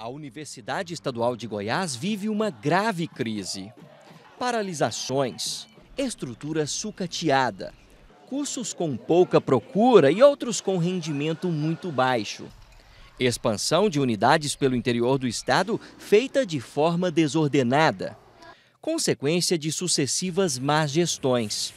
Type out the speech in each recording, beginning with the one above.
A Universidade Estadual de Goiás vive uma grave crise. Paralisações, estrutura sucateada, cursos com pouca procura e outros com rendimento muito baixo. Expansão de unidades pelo interior do estado feita de forma desordenada, consequência de sucessivas más gestões.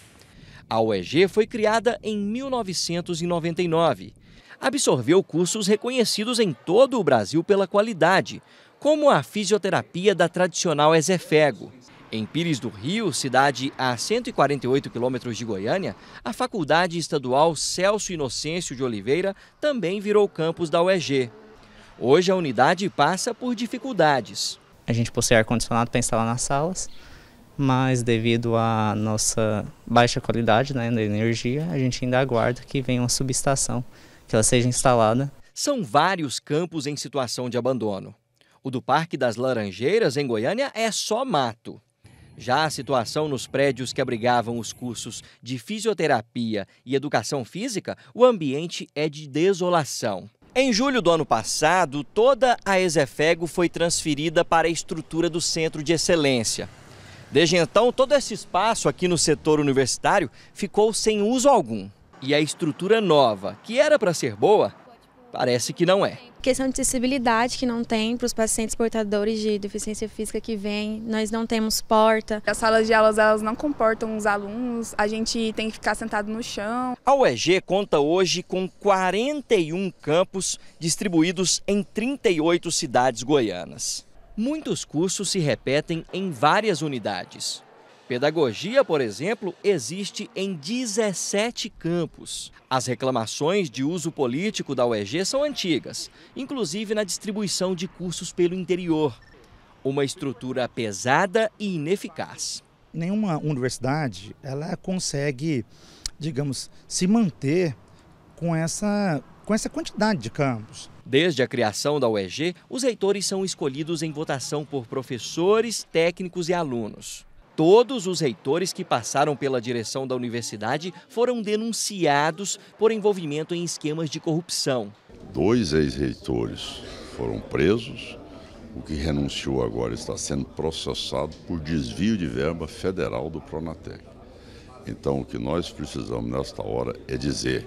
A UEG foi criada em 1999 absorveu cursos reconhecidos em todo o Brasil pela qualidade, como a fisioterapia da tradicional Ezefego. Em Pires do Rio, cidade a 148 quilômetros de Goiânia, a Faculdade Estadual Celso Inocêncio de Oliveira também virou campus da UEG. Hoje a unidade passa por dificuldades. A gente possui ar-condicionado para instalar nas salas, mas devido à nossa baixa qualidade né, da energia, a gente ainda aguarda que venha uma subestação que ela seja instalada. São vários campos em situação de abandono. O do Parque das Laranjeiras, em Goiânia, é só mato. Já a situação nos prédios que abrigavam os cursos de fisioterapia e educação física, o ambiente é de desolação. Em julho do ano passado, toda a Ezefego foi transferida para a estrutura do Centro de Excelência. Desde então, todo esse espaço aqui no setor universitário ficou sem uso algum. E a estrutura nova, que era para ser boa, parece que não é. Questão de acessibilidade que não tem para os pacientes portadores de deficiência física que vêm, nós não temos porta. As salas de aulas elas não comportam os alunos, a gente tem que ficar sentado no chão. A UEG conta hoje com 41 campos distribuídos em 38 cidades goianas. Muitos cursos se repetem em várias unidades. Pedagogia, por exemplo, existe em 17 campos. As reclamações de uso político da UEG são antigas, inclusive na distribuição de cursos pelo interior. Uma estrutura pesada e ineficaz. Nenhuma universidade ela consegue, digamos, se manter com essa, com essa quantidade de campos. Desde a criação da UEG, os reitores são escolhidos em votação por professores, técnicos e alunos. Todos os reitores que passaram pela direção da universidade foram denunciados por envolvimento em esquemas de corrupção. Dois ex-reitores foram presos. O que renunciou agora está sendo processado por desvio de verba federal do Pronatec. Então, o que nós precisamos nesta hora é dizer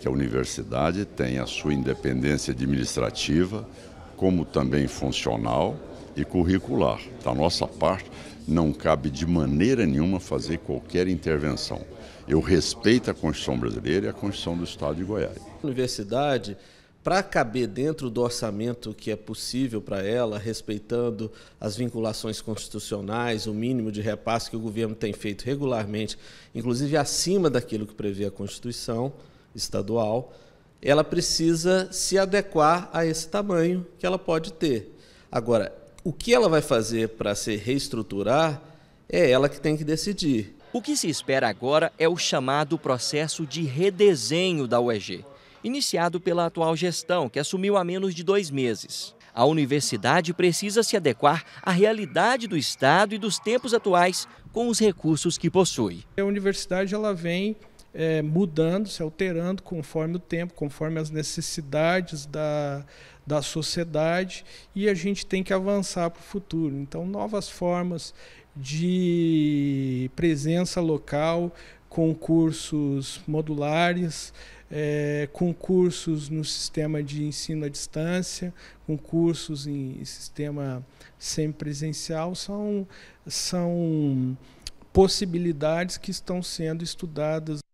que a universidade tem a sua independência administrativa, como também funcional e curricular. Da nossa parte, não cabe de maneira nenhuma fazer qualquer intervenção. Eu respeito a Constituição brasileira e a Constituição do Estado de Goiás. A universidade, para caber dentro do orçamento que é possível para ela, respeitando as vinculações constitucionais, o mínimo de repasse que o governo tem feito regularmente, inclusive acima daquilo que prevê a Constituição estadual, ela precisa se adequar a esse tamanho que ela pode ter. Agora, o que ela vai fazer para se reestruturar é ela que tem que decidir. O que se espera agora é o chamado processo de redesenho da UEG, iniciado pela atual gestão, que assumiu há menos de dois meses. A universidade precisa se adequar à realidade do Estado e dos tempos atuais com os recursos que possui. A universidade ela vem é, mudando, se alterando conforme o tempo, conforme as necessidades da, da sociedade, e a gente tem que avançar para o futuro. Então, novas formas de presença local, concursos modulares, é, concursos no sistema de ensino à distância, concursos em sistema semipresencial, são, são possibilidades que estão sendo estudadas.